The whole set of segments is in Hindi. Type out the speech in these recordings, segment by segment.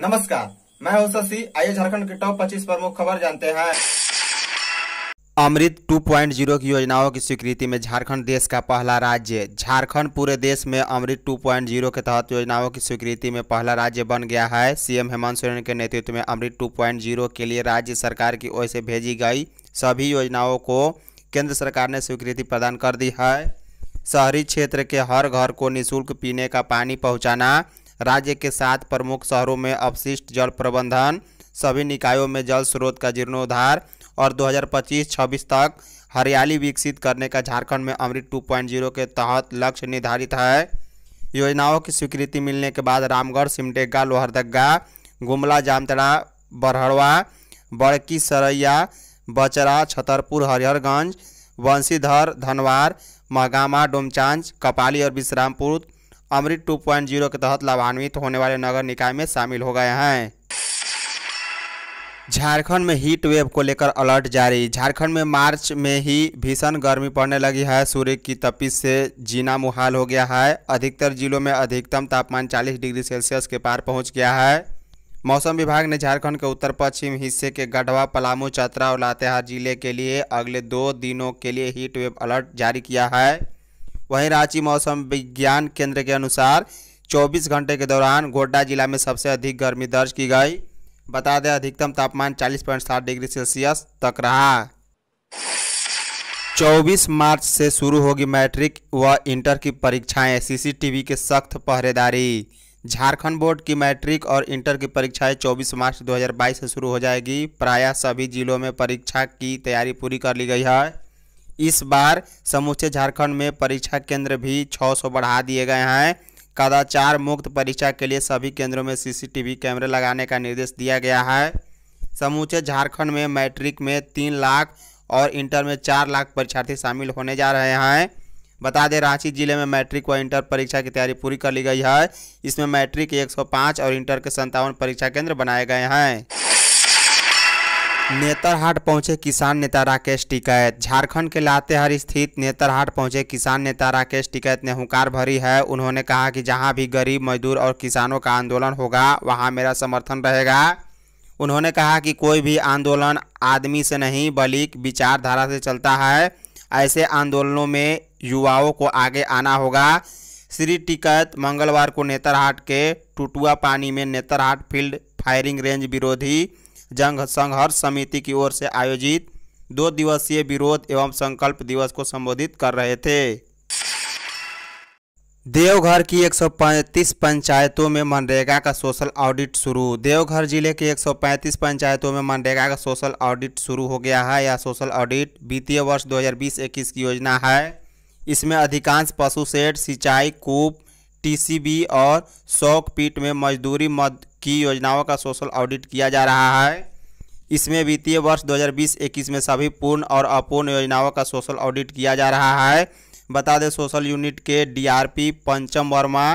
नमस्कार मैं हूं शशि आइए झारखंड के टॉप 25 प्रमुख खबर जानते हैं अमृत 2.0 की योजनाओं की स्वीकृति में झारखंड देश का पहला राज्य झारखंड पूरे देश में अमृत 2.0 के तहत योजनाओं की स्वीकृति में पहला राज्य बन गया है सीएम हेमंत सोरेन के नेतृत्व में अमृत 2.0 के लिए राज्य सरकार की ओर से भेजी गई सभी योजनाओं को केंद्र सरकार ने स्वीकृति प्रदान कर दी है शहरी क्षेत्र के हर घर को निःशुल्क पीने का पानी पहुँचाना राज्य के सात प्रमुख शहरों में अपशिष्ट जल प्रबंधन सभी निकायों में जल स्रोत का जीर्णोद्धार और 2025-26 तक हरियाली विकसित करने का झारखंड में अमृत 2.0 के तहत लक्ष्य निर्धारित है योजनाओं की स्वीकृति मिलने के बाद रामगढ़ सिमडेगा लोहरदगा गुमला जामतड़ा बरहड़वा बड़की सरैया बचरा छतरपुर हरिहरगंज वंशीधर धनवार महगामा डोमचांच कपाली और विश्रामपुर अमृत 2.0 के तहत लाभान्वित होने वाले नगर निकाय में शामिल हो गए हैं झारखंड में हीट वेव को लेकर अलर्ट जारी झारखंड में मार्च में ही भीषण गर्मी पड़ने लगी है सूर्य की तपिश से जीना मुहाल हो गया है अधिकतर जिलों में अधिकतम तापमान 40 डिग्री सेल्सियस के पार पहुंच गया है मौसम विभाग ने झारखंड के उत्तर पश्चिम हिस्से के गढ़वा पलामू चतरा और लातेहार जिले के लिए अगले दो दिनों के लिए हीट वेव अलर्ट जारी किया है वहीं रांची मौसम विज्ञान केंद्र के अनुसार 24 घंटे के दौरान गोड्डा जिला में सबसे अधिक गर्मी दर्ज की गई बता दें अधिकतम तापमान 40.7 डिग्री सेल्सियस तक रहा 24 मार्च से शुरू होगी मैट्रिक व इंटर की परीक्षाएं सीसीटीवी के सख्त पहरेदारी झारखंड बोर्ड की मैट्रिक और इंटर की परीक्षाएं 24 मार्च 2022 से शुरू हो जाएगी प्रायः सभी जिलों में परीक्षा की तैयारी पूरी कर ली गई है इस बार समूचे झारखंड में परीक्षा केंद्र भी 600 बढ़ा दिए गए हैं कदाचार मुक्त परीक्षा के लिए सभी केंद्रों में सीसीटीवी कैमरे लगाने का निर्देश दिया गया है समूचे झारखंड में मैट्रिक में तीन लाख और इंटर में चार लाख परीक्षार्थी शामिल होने जा रहे हैं बता दें रांची जिले में मैट्रिक व इंटर परीक्षा की तैयारी पूरी कर ली गई है इसमें मैट्रिक 105 और इंटर के संतावन परीक्षा केंद्र बनाए गए हैं नेतरहाट पहुंचे किसान नेता राकेश टिकैत झारखंड के लातेहार स्थित नेतरहाट पहुंचे किसान नेता राकेश टिकैत ने हुंकार भरी है उन्होंने कहा कि जहां भी गरीब मजदूर और किसानों का आंदोलन होगा वहां मेरा समर्थन रहेगा उन्होंने कहा कि कोई भी आंदोलन आदमी से नहीं बल्कि विचारधारा से चलता है ऐसे आंदोलनों में युवाओं को आगे आना होगा श्री टिकैत मंगलवार को नेतरहाट के टुटुआ पानी में नेतरहाट फील्ड फायरिंग रेंज विरोधी जंग संघर्ष समिति की ओर से आयोजित दो दिवसीय विरोध एवं संकल्प दिवस को संबोधित कर रहे थे देवघर की 135 पंचायतों में मनरेगा का सोशल ऑडिट शुरू देवघर जिले के 135 पंचायतों में मनरेगा का सोशल ऑडिट शुरू हो गया है यह सोशल ऑडिट वित्तीय वर्ष 2020-21 की योजना है इसमें अधिकांश पशु सेट सिंचाई कूप टीसीबी और शौक पीठ में मजदूरी मद की योजनाओं का सोशल ऑडिट किया जा रहा है इसमें वित्तीय वर्ष 2020-21 में सभी पूर्ण और अपूर्ण योजनाओं का सोशल ऑडिट किया जा रहा है बता दें सोशल यूनिट के डीआरपी पंचम वर्मा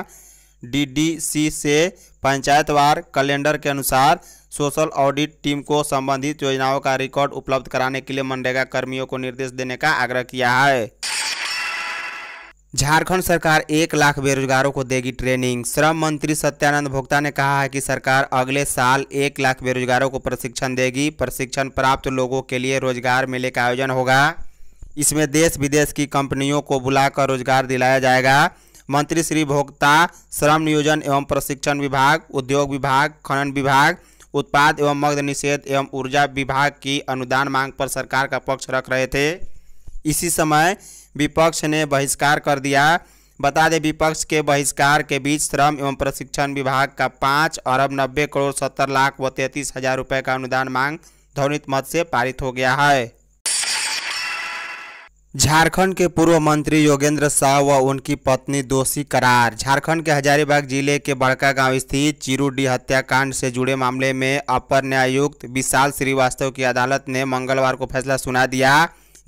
डीडीसी से पंचायतवार कैलेंडर के अनुसार सोशल ऑडिट टीम को संबंधित योजनाओं का रिकॉर्ड उपलब्ध कराने के लिए मनरेगा कर्मियों को निर्देश देने का आग्रह किया है झारखंड सरकार एक लाख बेरोजगारों को देगी ट्रेनिंग श्रम मंत्री सत्यानंद भोक्ता ने कहा है कि सरकार अगले साल एक लाख बेरोजगारों को प्रशिक्षण देगी प्रशिक्षण प्राप्त लोगों के लिए रोजगार मेले का आयोजन होगा इसमें देश विदेश की कंपनियों को बुलाकर रोजगार दिलाया जाएगा मंत्री श्री भोक्ता श्रम नियोजन एवं प्रशिक्षण विभाग उद्योग विभाग खनन विभाग उत्पाद एवं मग्ध निषेध एवं ऊर्जा विभाग की अनुदान मांग पर सरकार का पक्ष रख रहे थे इसी समय विपक्ष ने बहिष्कार कर दिया बता दें विपक्ष के बहिष्कार के बीच श्रम एवं प्रशिक्षण विभाग का पाँच अरब नब्बे करोड़ सत्तर लाख व तैंतीस हजार रुपये का अनुदान मांग ध्वनित मत से पारित हो गया है झारखंड के पूर्व मंत्री योगेंद्र शाह व उनकी पत्नी दोषी करार झारखंड के हजारीबाग जिले के बड़का गांव स्थित चिरुडी हत्याकांड से जुड़े मामले में अपर न्यायुक्त विशाल श्रीवास्तव की अदालत ने मंगलवार को फैसला सुना दिया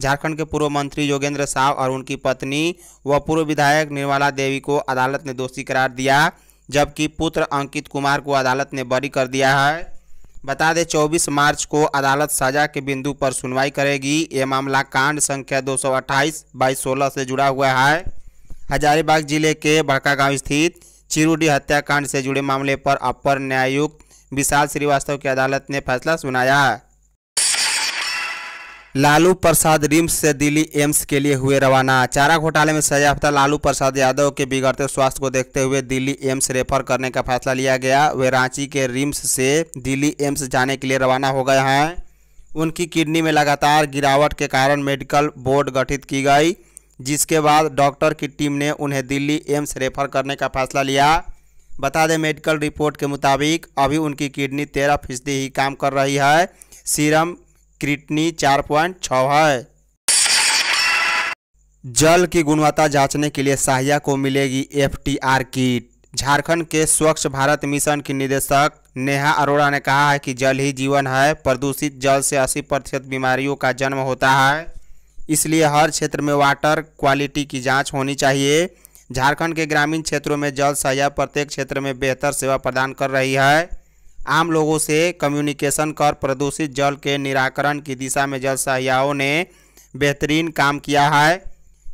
झारखंड के पूर्व मंत्री योगेंद्र साव और उनकी पत्नी व पूर्व विधायक निर्मला देवी को अदालत ने दोषी करार दिया जबकि पुत्र अंकित कुमार को अदालत ने बरी कर दिया है बता दें 24 मार्च को अदालत सजा के बिंदु पर सुनवाई करेगी ये मामला कांड संख्या 228 सौ 16 से जुड़ा हुआ है हजारीबाग जिले के बड़कागांव स्थित चिरूडी हत्याकांड से जुड़े मामले पर अपर न्यायुक्त विशाल श्रीवास्तव की अदालत ने फैसला सुनाया है लालू प्रसाद रिम्स से दिल्ली एम्स के लिए हुए रवाना चारा घोटाले में सजाफ्ता लालू प्रसाद यादव के बिगड़ते स्वास्थ्य को देखते हुए दिल्ली एम्स रेफर करने का फैसला लिया गया वे रांची के रिम्स से दिल्ली एम्स जाने के लिए रवाना हो गए हैं उनकी किडनी में लगातार गिरावट के कारण मेडिकल बोर्ड गठित की गई जिसके बाद डॉक्टर की टीम ने उन्हें दिल्ली एम्स रेफर करने का फैसला लिया बता दें मेडिकल रिपोर्ट के मुताबिक अभी उनकी किडनी तेरह फीसदी ही काम कर रही है सीरम क्रिटनी चार पॉइंट छ है जल की गुणवत्ता जांचने के लिए सहायक को मिलेगी एफटीआर किट झारखंड के स्वच्छ भारत मिशन की निदेशक नेहा अरोड़ा ने कहा है कि जल ही जीवन है प्रदूषित जल से 80 प्रतिशत बीमारियों का जन्म होता है इसलिए हर क्षेत्र में वाटर क्वालिटी की जांच होनी चाहिए झारखंड के ग्रामीण क्षेत्रों में जल सहाय प्रत्येक क्षेत्र में बेहतर सेवा प्रदान कर रही है आम लोगों से कम्युनिकेशन कर प्रदूषित जल के निराकरण की दिशा में जल सहियाओं ने बेहतरीन काम किया है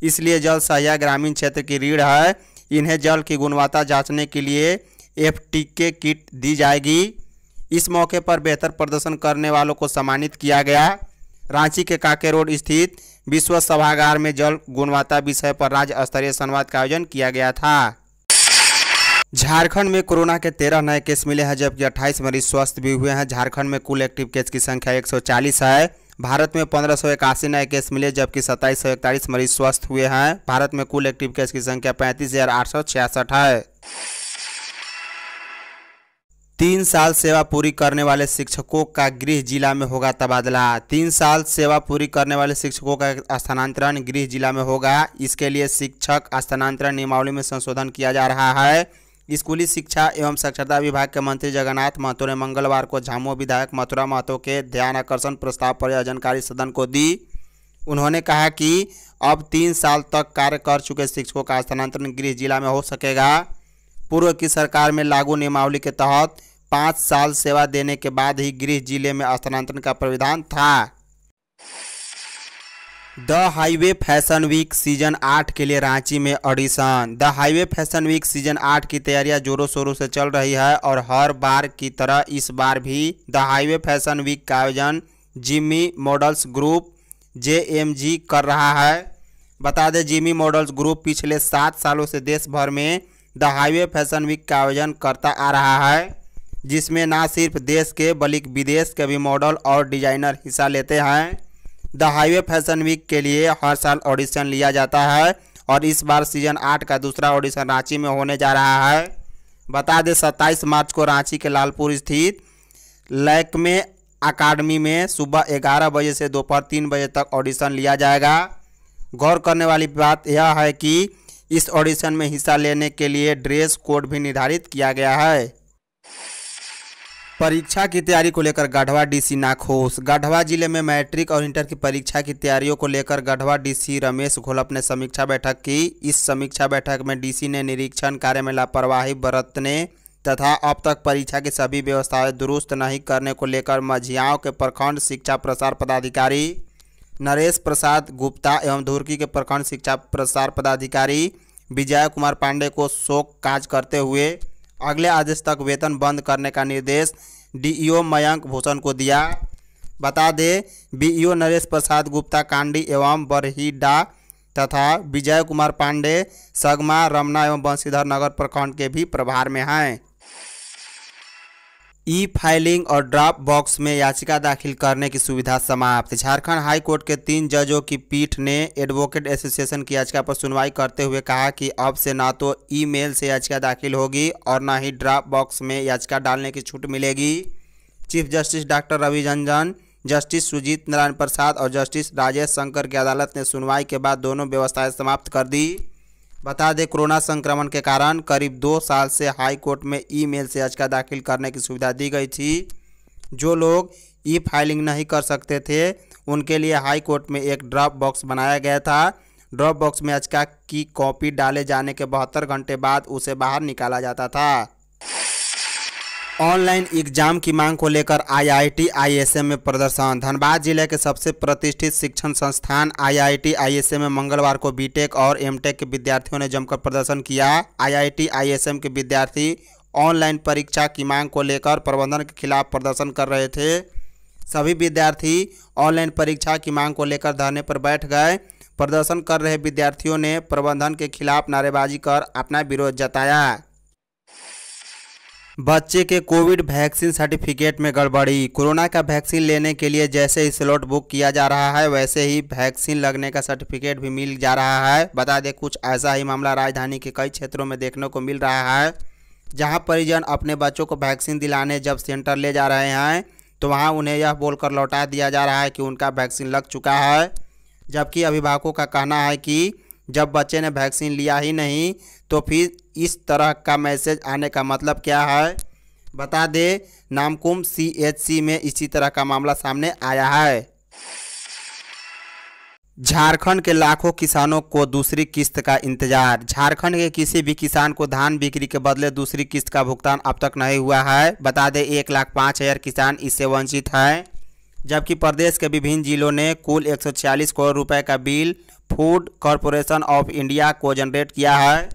इसलिए जल सहिया ग्रामीण क्षेत्र की रीढ़ है इन्हें जल की गुणवत्ता जांचने के लिए एफ किट दी जाएगी इस मौके पर बेहतर प्रदर्शन करने वालों को सम्मानित किया गया रांची के काके रोड स्थित विश्व सभागार में जल गुणवत्ता विषय पर राज्य स्तरीय संवाद का आयोजन किया गया था झारखंड में कोरोना के तेरह नए केस मिले हैं जबकि अट्ठाईस मरीज स्वस्थ भी हुए हैं झारखंड में कुल एक्टिव केस की संख्या एक है भारत में पंद्रह नए केस मिले जबकि सत्ताईस मरीज स्वस्थ हुए हैं भारत में कुल एक्टिव केस की संख्या पैंतीस है तीन साल सेवा पूरी करने वाले शिक्षकों का गृह जिला में होगा तबादला तीन साल सेवा पूरी करने वाले शिक्षकों का स्थानांतरण गृह जिला में होगा इसके लिए शिक्षक स्थानांतरण नियमावली में संशोधन किया जा रहा है स्कूली शिक्षा एवं साक्षरता विभाग के मंत्री जगन्नाथ महतो ने मंगलवार को झामुआ विधायक मथुरा महतो के ध्यान आकर्षण प्रस्ताव पर यह जानकारी सदन को दी उन्होंने कहा कि अब तीन साल तक कार्य कर चुके शिक्षकों का स्थानांतरण गृह जिला में हो सकेगा पूर्व की सरकार में लागू नियमावली के तहत पाँच साल सेवा देने के बाद ही गृह जिले में स्थानांतरण का प्राविधान था the highway fashion week season आठ के लिए रांची में audition the highway fashion week season आठ की तैयारियां जोरों शोरों से चल रही है और हर बार की तरह इस बार भी द हाईवे फैशन वीक का आयोजन जिमी मॉडल्स ग्रुप जे कर रहा है बता दें जिमी मॉडल्स ग्रुप पिछले सात सालों से देश भर में द हाईवे फैशन वीक का आयोजन करता आ रहा है जिसमें ना सिर्फ देश के बल्कि विदेश के भी मॉडल और डिजाइनर हिस्सा लेते हैं द हाईवे फैशन वीक के लिए हर साल ऑडिशन लिया जाता है और इस बार सीजन आठ का दूसरा ऑडिशन रांची में होने जा रहा है बता दें सत्ताईस मार्च को रांची के लालपुर स्थित लैकमे अकाडमी में सुबह ग्यारह बजे से दोपहर तीन बजे तक ऑडिशन लिया जाएगा गौर करने वाली बात यह है कि इस ऑडिशन में हिस्सा लेने के लिए ड्रेस कोड भी निर्धारित किया गया है परीक्षा की तैयारी को लेकर गढ़वा डीसी नाखोश गढ़वा जिले में मैट्रिक और इंटर की परीक्षा की तैयारियों को लेकर गढ़वा डीसी रमेश घोलप ने समीक्षा बैठक की इस समीक्षा बैठक में डीसी ने निरीक्षण कार्य में लापरवाही बरतने तथा अब तक परीक्षा की सभी व्यवस्थाएं दुरुस्त नहीं करने को लेकर मझियाओं के प्रखंड शिक्षा प्रसार पदाधिकारी नरेश प्रसाद गुप्ता एवं धुर्की के प्रखंड शिक्षा प्रसार पदाधिकारी विजय कुमार पांडे को शोक काज करते हुए अगले आदेश तक वेतन बंद करने का निर्देश डीईओ मयंक भूषण को दिया बता दें बीईओ नरेश प्रसाद गुप्ता कांडी एवं बरहीडा तथा विजय कुमार पांडे सगमा रमना एवं बंशीधर नगर प्रखंड के भी प्रभार में हैं ई फाइलिंग और ड्राप बॉक्स में याचिका दाखिल करने की सुविधा समाप्त झारखंड हाई कोर्ट के तीन जजों की पीठ ने एडवोकेट एसोसिएशन की याचिका पर सुनवाई करते हुए कहा कि अब से ना तो ईमेल से याचिका दाखिल होगी और ना ही ड्राप बॉक्स में याचिका डालने की छूट मिलेगी chief justice doctor Ravi Ranjan justice Sujit Narayan Prasad और जस्टिस राजेश शंकर की अदालत ने सुनवाई के बाद दोनों व्यवस्थाएं समाप्त कर दी बता दें कोरोना संक्रमण के कारण करीब दो साल से हाई कोर्ट में ईमेल से याचिका दाखिल करने की सुविधा दी गई थी जो लोग ई फाइलिंग नहीं कर सकते थे उनके लिए हाई कोर्ट में एक ड्रॉप बॉक्स बनाया गया था ड्रॉप बॉक्स में याचिका की कॉपी डाले जाने के बहत्तर घंटे बाद उसे बाहर निकाला जाता था ऑनलाइन एग्जाम की मांग को लेकर आईआईटी आईएसएम में प्रदर्शन धनबाद जिले के सबसे प्रतिष्ठित शिक्षण संस्थान आईआईटी आईएसएम में मंगलवार को बीटेक और एमटेक के विद्यार्थियों ने जमकर प्रदर्शन किया आईआईटी आईएसएम के विद्यार्थी ऑनलाइन परीक्षा की मांग को लेकर प्रबंधन के खिलाफ प्रदर्शन कर रहे थे सभी विद्यार्थी ऑनलाइन परीक्षा की मांग को लेकर धरने पर बैठ गए प्रदर्शन कर रहे विद्यार्थियों ने प्रबंधन के खिलाफ नारेबाजी कर अपना विरोध जताया बच्चे के कोविड वैक्सीन सर्टिफिकेट में गड़बड़ी कोरोना का वैक्सीन लेने के लिए जैसे ही स्लॉट बुक किया जा रहा है वैसे ही वैक्सीन लगने का सर्टिफिकेट भी मिल जा रहा है बता दें कुछ ऐसा ही मामला राजधानी के कई क्षेत्रों में देखने को मिल रहा है जहां परिजन अपने बच्चों को वैक्सीन दिलाने जब सेंटर ले जा रहे हैं तो वहाँ उन्हें यह बोलकर लौटा दिया जा रहा है कि उनका वैक्सीन लग चुका है जबकि अभिभावकों का कहना है कि जब बच्चे ने वैक्सीन लिया ही नहीं तो फिर इस तरह का मैसेज आने का मतलब क्या है बता दे नामकुम सीएचसी में इसी तरह का मामला सामने आया है झारखंड के लाखों किसानों को दूसरी किस्त का इंतजार झारखंड के किसी भी किसान को धान बिक्री के बदले दूसरी किस्त का भुगतान अब तक नहीं हुआ है बता दें एक लाख पाँच हज़ार किसान इससे वंचित हैं जबकि प्रदेश के विभिन्न जिलों ने कुल 146 करोड़ रुपए का bill food corporation of India को जनरेट किया है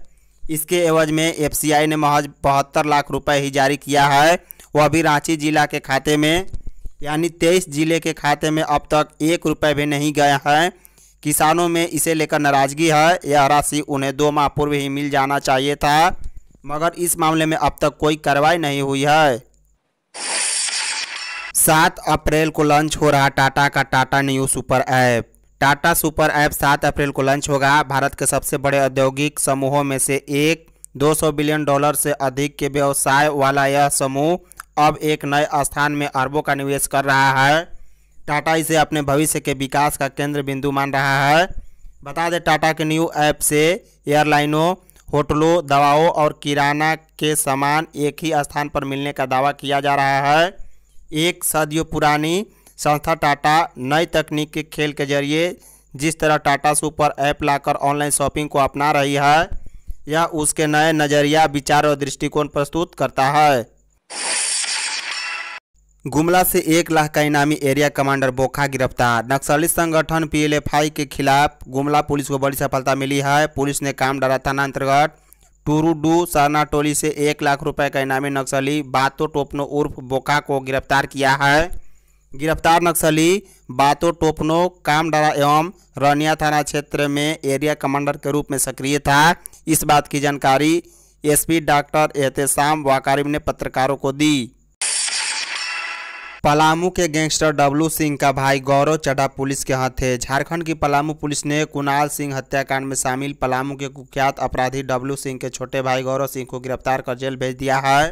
इसके एवज में एफसीआई ने महज बहत्तर लाख रुपए ही जारी किया है वह भी रांची जिला के खाते में यानी तेईस जिले के खाते में अब तक एक रुपये भी नहीं गए हैं किसानों में इसे लेकर नाराजगी है यह राशि उन्हें दो माह पूर्व ही मिल जाना चाहिए था मगर इस मामले में अब तक कोई कार्रवाई नहीं हुई है सात अप्रैल को लॉन्च हो रहा टाटा का Tata new super app Tata super app सात अप्रैल को लॉन्च होगा भारत के सबसे बड़े औद्योगिक समूहों में से एक 200 बिलियन डॉलर से अधिक के व्यवसाय वाला यह समूह अब एक नए स्थान में अरबों का निवेश कर रहा है टाटा इसे अपने भविष्य के विकास का केंद्र बिंदु मान रहा है बता दें टाटा के न्यू ऐप से एयरलाइनों होटलों दवाओं और किराना के सामान एक ही स्थान पर मिलने का दावा किया जा रहा है एक सदियों पुरानी संस्था टाटा नई तकनीक के खेल के जरिए जिस तरह टाटा सुपर ऐप लाकर ऑनलाइन शॉपिंग को अपना रही है यह उसके नए नज़रिया विचार और दृष्टिकोण प्रस्तुत करता है गुमला से एक लाख का इनामी एरिया कमांडर बोखा गिरफ्तार नक्सली संगठन पीएलएफआई के खिलाफ गुमला पुलिस को बड़ी सफलता मिली है पुलिस ने कामडारा थाना अंतर्गत टूरूडू सरना टोली से एक लाख रुपए का इनामी नक्सली बातो टोपनो उर्फ बोका को गिरफ्तार किया है गिरफ्तार नक्सली बातो टोपनो कामडारा एवं रनिया थाना क्षेत्र में एरिया कमांडर के रूप में सक्रिय था इस बात की जानकारी एसपी डॉक्टर एहतेशाम वाकारिम ने पत्रकारों को दी पलामू के गैंगस्टर डब्लू सिंह का भाई गौरव चड्ढा पुलिस के हाथ थे झारखंड की पलामू पुलिस ने कुणाल सिंह हत्याकांड में शामिल पलामू के कुख्यात अपराधी डब्लू सिंह के छोटे भाई गौरव सिंह को गिरफ्तार कर जेल भेज दिया है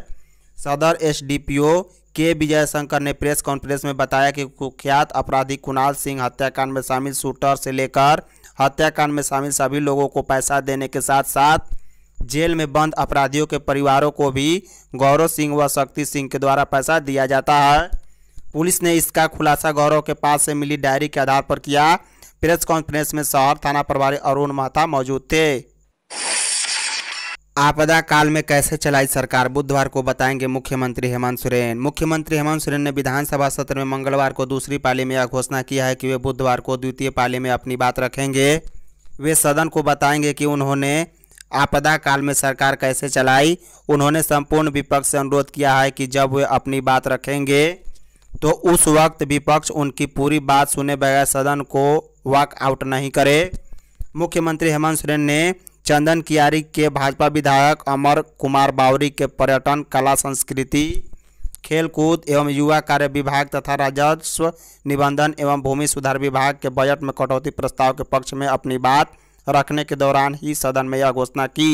सदर एसडीपीओ के विजय शंकर ने प्रेस कॉन्फ्रेंस में बताया कि कुख्यात अपराधी कुणाल सिंह हत्याकांड में शामिल शूटर से लेकर हत्याकांड में शामिल सभी लोगों को पैसा देने के साथ साथ जेल में बंद अपराधियों के परिवारों को भी गौरव सिंह व शक्ति सिंह के द्वारा पैसा दिया जाता है पुलिस ने इसका खुलासा गौरव के पास से मिली डायरी के आधार पर किया प्रेस कॉन्फ्रेंस में शहर थाना प्रभारी अरुण महता मौजूद थे आपदा काल में कैसे चलाई सरकार बुधवार को बताएंगे मुख्यमंत्री हेमंत सोरेन मुख्यमंत्री हेमंत सोरेन ने विधानसभा सत्र में मंगलवार को दूसरी पाली में यह घोषणा किया है कि वे बुधवार को द्वितीय पाली में अपनी बात रखेंगे वे सदन को बताएंगे कि उन्होंने आपदा काल में सरकार कैसे चलाई उन्होंने संपूर्ण विपक्ष से अनुरोध किया है कि जब वे अपनी बात रखेंगे तो उस वक्त विपक्ष उनकी पूरी बात सुने बगैर सदन को वॉकआउट नहीं करे मुख्यमंत्री हेमंत सोरेन ने चंदन कियारी के भाजपा विधायक अमर कुमार बावरी के पर्यटन कला संस्कृति खेलकूद एवं युवा कार्य विभाग तथा राजस्व निबंधन एवं भूमि सुधार विभाग के बजट में कटौती प्रस्ताव के पक्ष में अपनी बात रखने के दौरान ही सदन में यह घोषणा की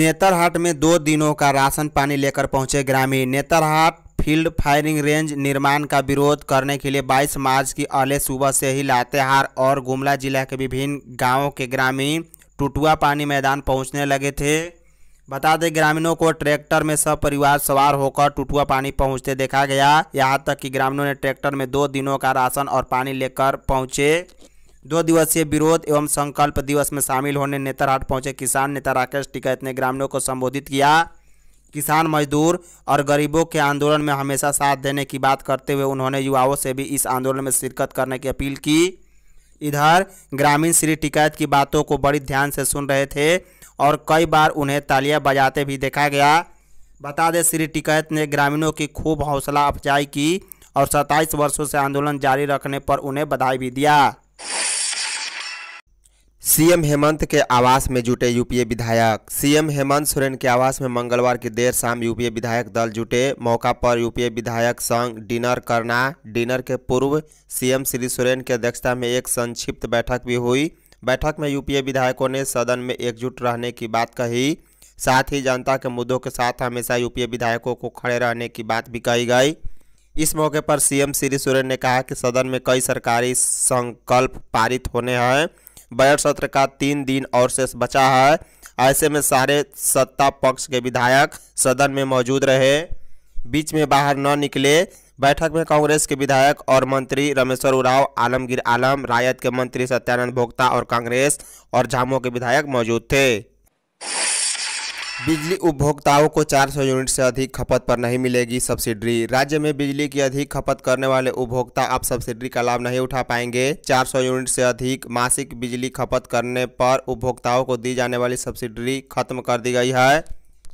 नेतरहाट में दो दिनों का राशन पानी लेकर पहुंचे ग्रामीण नेतरहाट फील्ड फायरिंग रेंज निर्माण का विरोध करने के लिए 22 मार्च की अले सुबह से ही लातेहार और गुमला जिला के विभिन्न गांवों के ग्रामीण टुटुआ पानी मैदान पहुंचने लगे थे बता दें ग्रामीणों को ट्रैक्टर में सब परिवार सवार होकर टुटुआ पानी पहुंचते देखा गया यहां तक कि ग्रामीणों ने ट्रैक्टर में दो दिनों का राशन और पानी लेकर पहुँचे दो दिवसीय विरोध एवं संकल्प दिवस में शामिल होने नेतरहाट पहुँचे किसान नेता राकेश टिकैत ने ग्रामीणों को संबोधित किया किसान मजदूर और गरीबों के आंदोलन में हमेशा साथ देने की बात करते हुए उन्होंने युवाओं से भी इस आंदोलन में शिरकत करने की अपील की इधर ग्रामीण श्री टिकैत की बातों को बड़ी ध्यान से सुन रहे थे और कई बार उन्हें तालियां बजाते भी देखा गया बता दें श्री टिकैत ने ग्रामीणों की खूब हौसला अफजाई की और सत्ताईस वर्षों से आंदोलन जारी रखने पर उन्हें बधाई भी दिया सीएम हेमंत के आवास में जुटे यूपीए विधायक सीएम हेमंत सोरेन के आवास में मंगलवार की देर शाम यूपीए विधायक दल जुटे मौका पर यूपीए विधायक संघ डिनर करना डिनर के पूर्व सीएम श्री सोरेन की अध्यक्षता में एक संक्षिप्त बैठक भी हुई बैठक में यूपीए विधायकों ने सदन में एकजुट रहने की बात कही साथ ही जनता के मुद्दों के साथ हमेशा यूपीए विधायकों को खड़े रहने की बात भी कही गई इस मौके पर सीएम श्री सोरेन ने कहा कि सदन में कई सरकारी संकल्प पारित होने हैं बजट सत्र का तीन दिन और शेष बचा है ऐसे में सारे सत्ता पक्ष के विधायक सदन में मौजूद रहे बीच में बाहर न निकले बैठक में कांग्रेस के विधायक और मंत्री रमेश्वर उराव आलमगीर आलम रायत के मंत्री सत्यानंद भोक्ता और कांग्रेस और झामो के विधायक मौजूद थे बिजली उपभोक्ताओं को 400 यूनिट से अधिक खपत पर नहीं मिलेगी सब्सिडी राज्य में बिजली की अधिक खपत करने वाले उपभोक्ता अब सब्सिडी का लाभ नहीं उठा पाएंगे 400 यूनिट से अधिक मासिक बिजली खपत करने पर उपभोक्ताओं को दी जाने वाली सब्सिडी खत्म कर दी गई है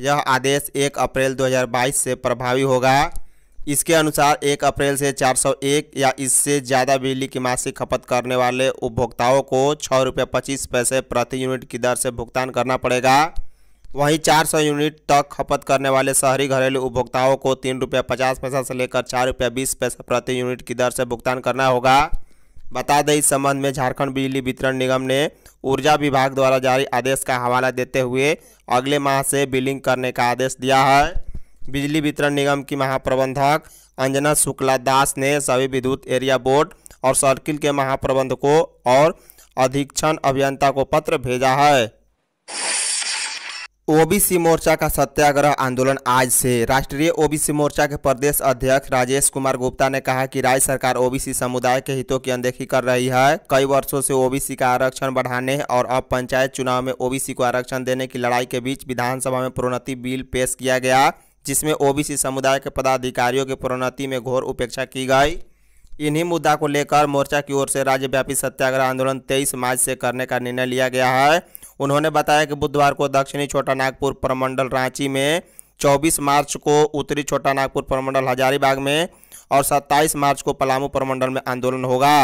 यह आदेश 1 अप्रैल 2022 से प्रभावी होगा इसके अनुसार एक अप्रैल से चार या इससे ज़्यादा बिजली की मासिक खपत करने वाले उपभोक्ताओं को छः रुपये पच्चीस पैसे प्रति यूनिट की दर से भुगतान करना पड़ेगा वहीं 400 यूनिट तक खपत करने वाले शहरी घरेलू उपभोक्ताओं को तीन रुपये पचास पैसा से लेकर चार रुपये बीस पैसा प्रति यूनिट की दर से भुगतान करना होगा बता दें इस संबंध में झारखंड बिजली वितरण निगम ने ऊर्जा विभाग द्वारा जारी आदेश का हवाला देते हुए अगले माह से बिलिंग करने का आदेश दिया है बिजली वितरण निगम की महाप्रबंधक अंजना शुक्ला दास ने सभी विद्युत एरिया बोर्ड और सर्किल के महाप्रबंधकों और अधीक्षण अभियंता को पत्र भेजा है ओबीसी मोर्चा का सत्याग्रह आंदोलन आज से राष्ट्रीय ओबीसी मोर्चा के प्रदेश अध्यक्ष राजेश कुमार गुप्ता ने कहा कि राज्य सरकार ओबीसी समुदाय के हितों की अनदेखी कर रही है कई वर्षों से ओबीसी का आरक्षण बढ़ाने और अब पंचायत चुनाव में ओबीसी को आरक्षण देने की लड़ाई के बीच विधानसभा में प्रोन्नति बिल पेश किया गया जिसमें ओबीसी समुदाय के पदाधिकारियों की प्रोन्नति में घोर उपेक्षा की गई इन्हीं मुद्दा को लेकर मोर्चा की ओर से राज्यव्यापी सत्याग्रह आंदोलन तेईस मार्च से करने का निर्णय लिया गया है उन्होंने बताया कि बुधवार को दक्षिणी छोटा नागपुर प्रमंडल रांची में 24 मार्च को उत्तरी छोटा नागपुर प्रमंडल हजारीबाग में और 27 मार्च को पलामू प्रमंडल में आंदोलन होगा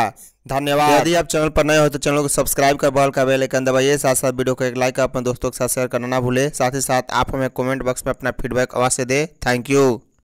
धन्यवाद यदि आप चैनल पर नए हो तो चैनल को सब्सक्राइब कर बॉल का बेलकन दबाइए साथ साथ वीडियो को एक लाइक अपने दोस्तों के साथ शेयर करना ना भूले साथ ही साथ आप हमें कमेंट बॉक्स में अपना फीडबैक अवश्य दें थैंक यू